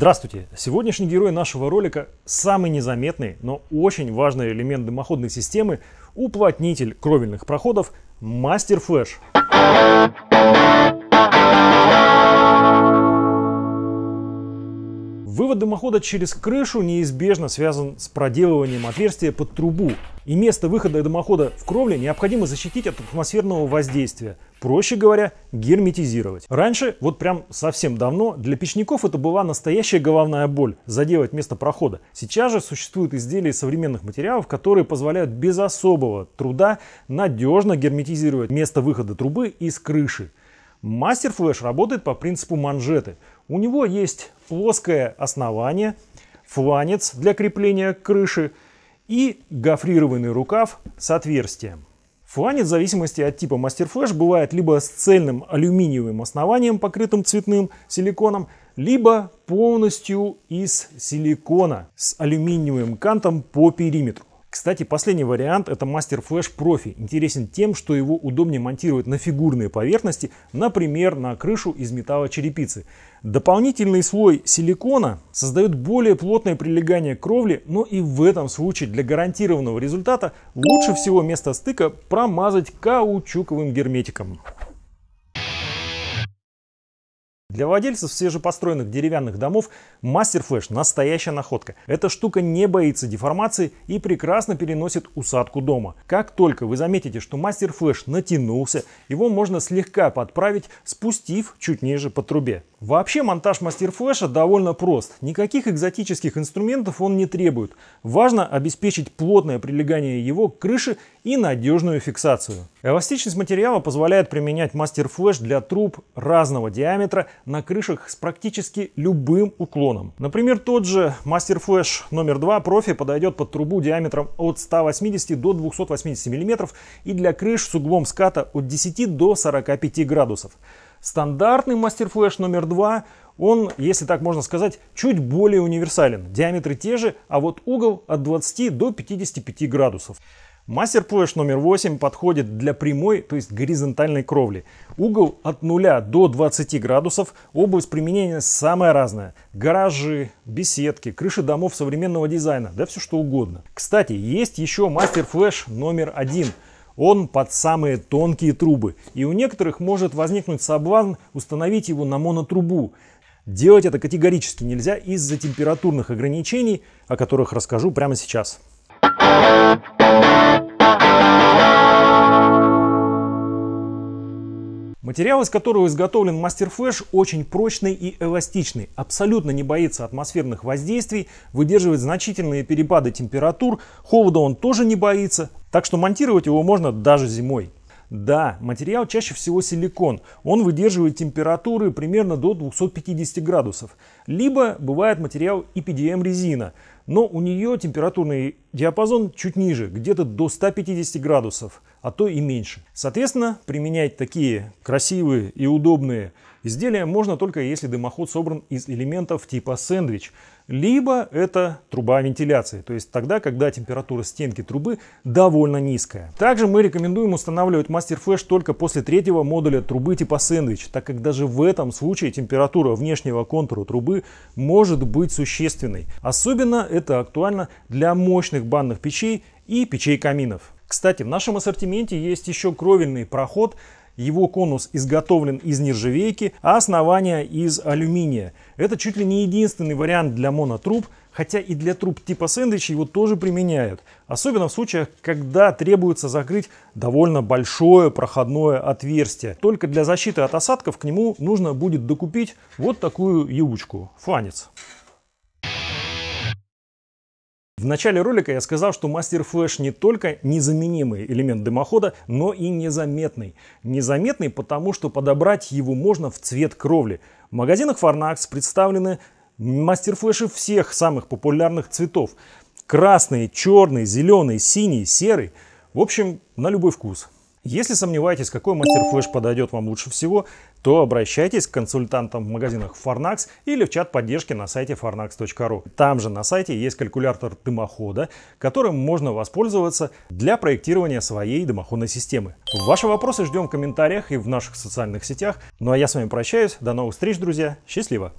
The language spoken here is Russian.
Здравствуйте! Сегодняшний герой нашего ролика – самый незаметный, но очень важный элемент дымоходной системы – уплотнитель кровельных проходов Мастер Флэш. Вывод дымохода через крышу неизбежно связан с проделыванием отверстия под трубу, и место выхода дымохода в кровле необходимо защитить от атмосферного воздействия, проще говоря, герметизировать. Раньше, вот прям совсем давно, для печников это была настоящая головная боль – заделать место прохода. Сейчас же существуют изделия современных материалов, которые позволяют без особого труда надежно герметизировать место выхода трубы из крыши. Мастер флэш работает по принципу манжеты. У него есть плоское основание, фланец для крепления крыши и гофрированный рукав с отверстием. Фланец в зависимости от типа мастер бывает либо с цельным алюминиевым основанием, покрытым цветным силиконом, либо полностью из силикона с алюминиевым кантом по периметру. Кстати, последний вариант это Master Flash Profi. Интересен тем, что его удобнее монтировать на фигурные поверхности, например, на крышу из металлочерепицы. Дополнительный слой силикона создает более плотное прилегание к кровли, но и в этом случае для гарантированного результата лучше всего место стыка промазать каучуковым герметиком. Для владельцев свежепостроенных деревянных домов Master Flash – настоящая находка. Эта штука не боится деформации и прекрасно переносит усадку дома. Как только вы заметите, что Master Flash натянулся, его можно слегка подправить, спустив чуть ниже по трубе. Вообще монтаж Master Flash довольно прост. Никаких экзотических инструментов он не требует. Важно обеспечить плотное прилегание его к крыше и надежную фиксацию. Эластичность материала позволяет применять Master Flash для труб разного диаметра – на крышах с практически любым уклоном. Например, тот же Master Flash номер 2 профи подойдет под трубу диаметром от 180 до 280 мм и для крыш с углом ската от 10 до 45 градусов. Стандартный Master Flash номер 2 он, если так можно сказать, чуть более универсален. Диаметры те же, а вот угол от 20 до 55 градусов. Мастер плэш номер 8 подходит для прямой, то есть горизонтальной кровли. Угол от 0 до 20 градусов, область применения самая разная. Гаражи, беседки, крыши домов современного дизайна, да все что угодно. Кстати, есть еще мастер флэш номер 1. Он под самые тонкие трубы, и у некоторых может возникнуть соблазн установить его на монотрубу. Делать это категорически нельзя из-за температурных ограничений, о которых расскажу прямо сейчас. Материал, из которого изготовлен мастер-флэш, очень прочный и эластичный, абсолютно не боится атмосферных воздействий, выдерживает значительные перепады температур, холода он тоже не боится, так что монтировать его можно даже зимой. Да, материал чаще всего силикон. Он выдерживает температуры примерно до 250 градусов. Либо бывает материал EPDM эм резина но у нее температурный диапазон чуть ниже, где-то до 150 градусов, а то и меньше. Соответственно, применять такие красивые и удобные изделия можно только если дымоход собран из элементов типа сэндвич, либо это труба вентиляции, то есть тогда, когда температура стенки трубы довольно низкая. Также мы рекомендуем устанавливать мастер-флэш только после третьего модуля трубы типа сэндвич, так как даже в этом случае температура внешнего контура трубы может быть существенной, особенно это актуально для мощных банных печей и печей каминов. Кстати, в нашем ассортименте есть еще кровельный проход. Его конус изготовлен из нержавейки, а основание из алюминия. Это чуть ли не единственный вариант для монотруб, хотя и для труб типа сэндвича его тоже применяют. Особенно в случаях, когда требуется закрыть довольно большое проходное отверстие. Только для защиты от осадков к нему нужно будет докупить вот такую юбочку, фанец. В начале ролика я сказал, что мастер-флеш не только незаменимый элемент дымохода, но и незаметный. Незаметный, потому что подобрать его можно в цвет кровли. В магазинах Farnax представлены мастер-флеши всех самых популярных цветов. Красный, черный, зеленый, синий, серый. В общем, на любой вкус. Если сомневаетесь, какой мастер-флеш подойдет вам лучше всего, то обращайтесь к консультантам в магазинах Farnax или в чат поддержки на сайте farnax.ru. Там же на сайте есть калькулятор дымохода, которым можно воспользоваться для проектирования своей дымоходной системы. Ваши вопросы ждем в комментариях и в наших социальных сетях. Ну а я с вами прощаюсь. До новых встреч, друзья. Счастливо!